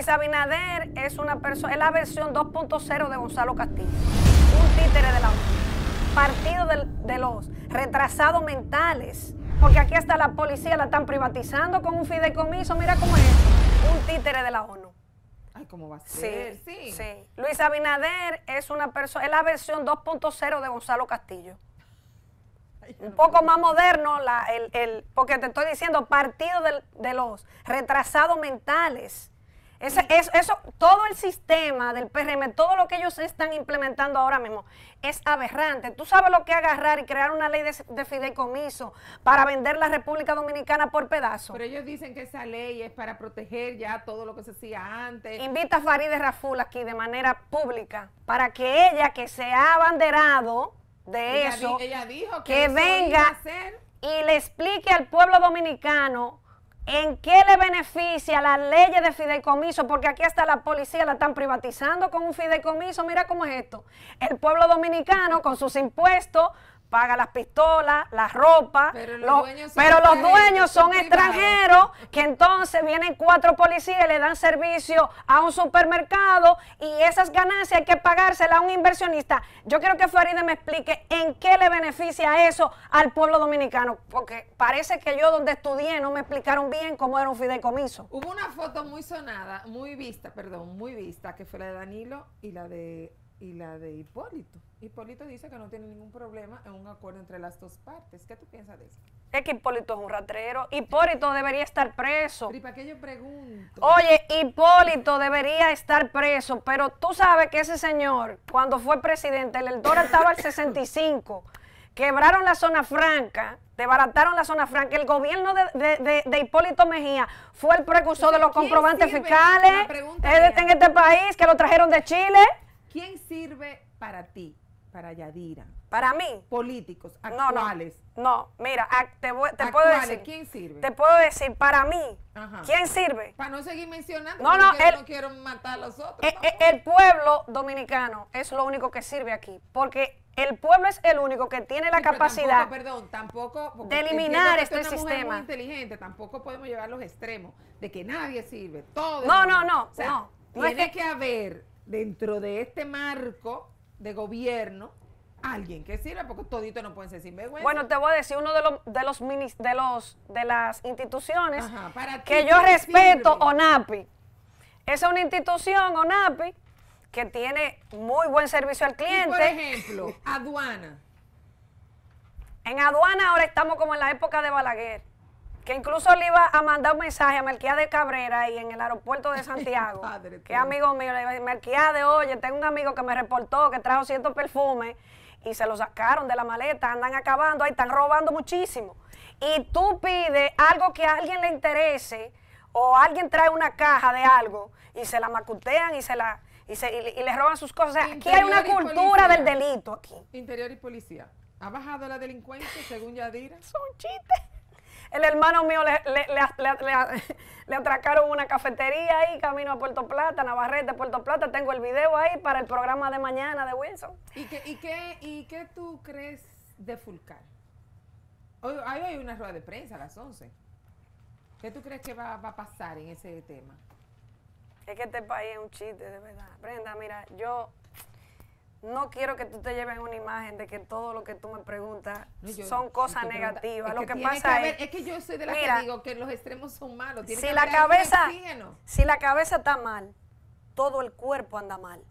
Luis Abinader es una persona, es la versión 2.0 de Gonzalo Castillo, un títere de la ONU, partido de, los retrasados mentales, porque aquí hasta la policía la están privatizando con un fideicomiso, mira cómo es, un títere de la ONU. Ay, ¿cómo va a ser? Sí, sí. Luis Abinader es una persona, es la versión 2.0 de Gonzalo Castillo. un poco más moderno, el, porque te estoy diciendo partido de, de los retrasados mentales, eso, todo el sistema del PRM, todo lo que ellos están implementando ahora mismo, es aberrante. Tú sabes lo que agarrar y crear una ley de, fideicomiso para vender la República Dominicana por pedazos. Pero ellos dicen que esa ley es para proteger ya todo lo que se hacía antes. Invita a Farideh Raful aquí de manera pública para que ella, que se ha abanderado de eso, que, venga y le explique al pueblo dominicano ¿En qué le beneficia las leyes de fideicomiso? Porque aquí hasta la policía la están privatizando con un fideicomiso. Mira cómo es esto. El pueblo dominicano con sus impuestos paga las pistolas, la ropa, pero los, dueños son, extranjeros que entonces vienen cuatro policías, le dan servicio a un supermercado y esas ganancias hay que pagárselas a un inversionista. Yo quiero que Faride me explique en qué le beneficia eso al pueblo dominicano, porque parece que yo donde estudié no me explicaron bien cómo era un fideicomiso. Hubo una foto muy sonada, muy vista, perdón, muy vista, que fue la de Danilo y la de y la de Hipólito. Hipólito dice que no tiene ningún problema en un acuerdo entre las dos partes. ¿Qué tú piensas de eso? Es que Hipólito es un ratrero. Hipólito debería estar preso. para qué yo pregunto? Oye, Hipólito debería estar preso, pero tú sabes que ese señor, cuando fue presidente, el dólar estaba al 65. Quebraron la zona franca, debarataron la zona franca. El gobierno de, de, de, de Hipólito Mejía fue el precursor de los comprobantes fiscales en este país, que lo trajeron de Chile. ¿Quién sirve para ti, para Yadira? Para mí. Políticos, actuales. No, mira, te, puedo decir. ¿Quién sirve? Te puedo decir, para mí. ¿Quién sirve? Para no seguir mencionando, no, no, no quiero matar a los otros. Eh, eh, el, pueblo dominicano es lo único que sirve aquí, porque el pueblo es el único que tiene la capacidad perdón, tampoco, de eliminar este sistema. muy inteligente, tampoco podemos llevar los extremos de que nadie sirve, todo. No, no, no, no. Tiene que haber dentro de este marco de gobierno alguien que sirva, porque todito no pueden ser sinvergüenza. Bueno, te voy a decir uno de los de los de los de las instituciones que yo respeto, ONAPI. Esa es una institución, ONAPI, que tiene muy buen servicio al cliente. por ejemplo, aduana. en aduana ahora estamos como en la época de Balaguer que incluso le iba a mandar un mensaje a de Cabrera y en el aeropuerto de Santiago, que amigo mío, le Melquiade, oye, tengo un amigo que me reportó que trajo ciertos perfumes y se los sacaron de la maleta, andan acabando, ahí están robando muchísimo. Y tú pides algo que a alguien le interese o alguien trae una caja de algo y se la macutean y se la y, se, y, roban sus cosas. aquí hay una cultura del delito aquí. Interior y policía. ¿Ha bajado la delincuencia según Yadira? Son chistes. El hermano mío le, atracaron una cafetería ahí, camino a Puerto Plata, Navarrete, Puerto Plata. Tengo el video ahí para el programa de mañana de Wilson. ¿Y qué, y tú crees de Fulcar? Hoy, hay una rueda de prensa a las 11. ¿Qué tú crees que va, va a pasar en ese tema? Es que este país es un chiste, de verdad. Brenda, mira, yo no quiero que tú te lleves una imagen de que todo lo que tú me preguntas son cosas negativas. lo que, pasa es, que yo soy de la que digo que los extremos son malos. si la cabeza, si la cabeza está mal, todo el cuerpo anda mal.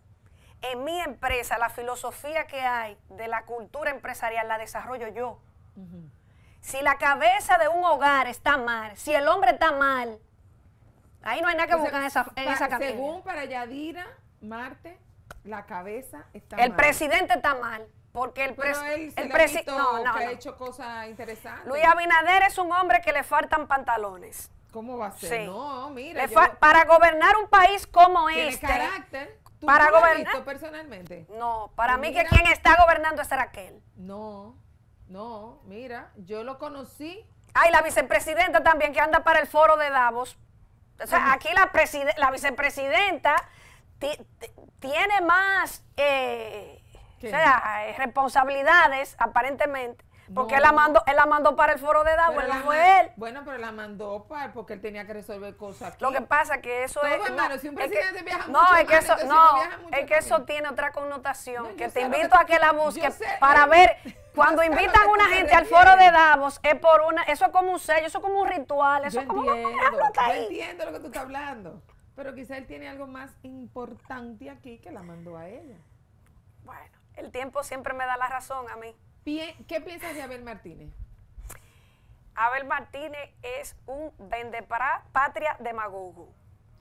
En mi empresa, la filosofía que hay de la cultura empresarial la desarrollo yo. Si la cabeza de un hogar está mal, si el hombre está mal, ahí no hay nada que buscar en esa, en Según para Yadira, Marte, la cabeza está mal. El presidente está mal. Porque el, el presidente no, ha hecho cosas interesantes. Luis Abinader es un hombre que le faltan pantalones. ¿Cómo va a ser? No, mira. Para gobernar un país como Tiene este. carácter. para gobernar. Has visto personalmente? No, para mí que quien está gobernando es Raquel. No, no, mira, yo lo conocí. Ay, la vicepresidenta también que anda para el foro de Davos. O sea, aquí la, la vicepresidenta tiene más eh, o eh, responsabilidades, aparentemente. Porque él, la mandó, él la mandó para el foro de Davos, no fue él. Bueno, pero la mandó para porque él tenía que resolver cosas. Lo que pasa que eso es. no, que, es que eso, no, es que eso tiene otra connotación. que te invito a que la busques para ver. Cuando invitan a una gente al foro de Davos, es por una, eso es como un sello, eso es como un ritual, eso es como entiendo, entiendo lo que tú estás hablando. Pero quizá él tiene algo más importante aquí que la mandó a ella. Bueno, el tiempo siempre me da la razón a mí. ¿Qué piensas de Abel Martínez? Abel Martínez es un para patria de demagogo.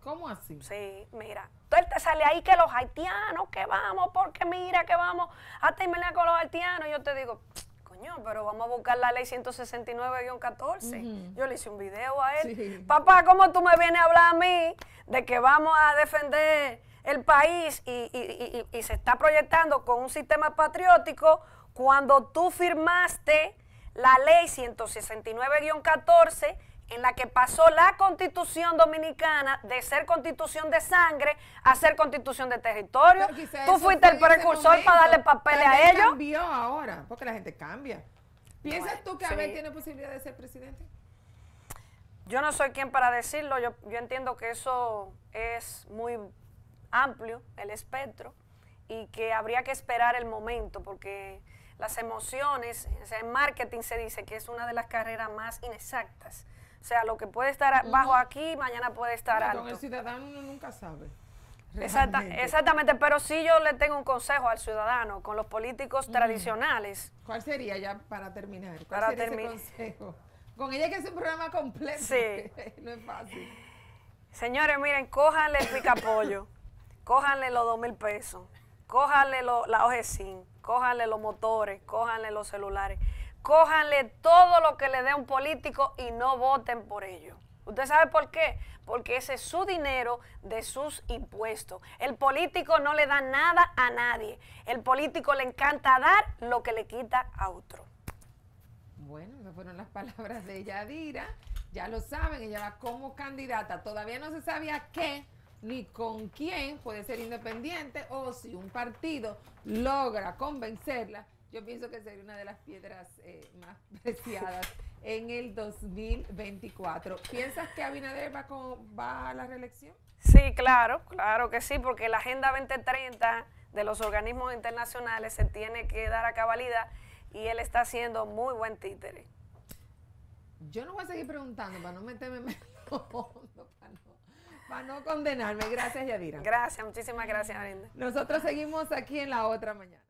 ¿Cómo así? Sí, mira. Entonces te sale ahí que los haitianos, que vamos, porque mira que vamos a terminar con los haitianos. Yo te digo, pero vamos a buscar la ley 169-14. Yo le hice un video a él. Papá, ¿cómo tú me vienes a hablar a mí de que vamos a defender el país y, y se está proyectando con un sistema patriótico cuando tú firmaste la ley 169-14 en la que pasó la constitución dominicana de ser constitución de sangre a ser constitución de territorio. Tú fuiste el precursor para darle papeles a ellos. cambió ahora, porque la gente cambia. ¿Piensas tú que Abel tiene posibilidad de ser presidente? Yo no soy quien para decirlo, yo, yo entiendo que eso es muy amplio, el espectro, y que habría que esperar el momento, porque las emociones, o sea, en marketing se dice que es una de las carreras más inexactas o sea, lo que puede estar bajo aquí, mañana puede estar alto. Con el ciudadano uno nunca sabe. exactamente, pero si yo le tengo un consejo al ciudadano con los políticos tradicionales. ¿Cuál sería ya para terminar? ¿Cuál para sería consejo? Con ella que es un programa completo. Sí. no es fácil. Señores, miren, cójanle el picapollo, cójanle los dos mil pesos, cójanle la OGCIN, cójanle los motores, cójanle los celulares cójanle todo lo que le dé un político y no voten por ello. ¿Usted sabe por qué? Porque ese es su dinero de sus impuestos. El político no le da nada a nadie. El político le encanta dar lo que le quita a otro. Bueno, esas fueron las palabras de Yadira. Ya lo saben, ella va como candidata. Todavía no se sabía qué ni con quién puede ser independiente o si un partido logra convencerla yo pienso que sería una de las piedras eh, más preciadas en el 2024. ¿Piensas que Abinader va, a la reelección? Sí, claro, claro que sí, porque la Agenda 2030 de los organismos internacionales se tiene que dar a cabalidad y él está haciendo muy buen títere. Yo no voy a seguir preguntando para no meterme en para no condenarme. Gracias, Yadira. Gracias, muchísimas gracias, Brenda. Nosotros seguimos aquí en la otra mañana.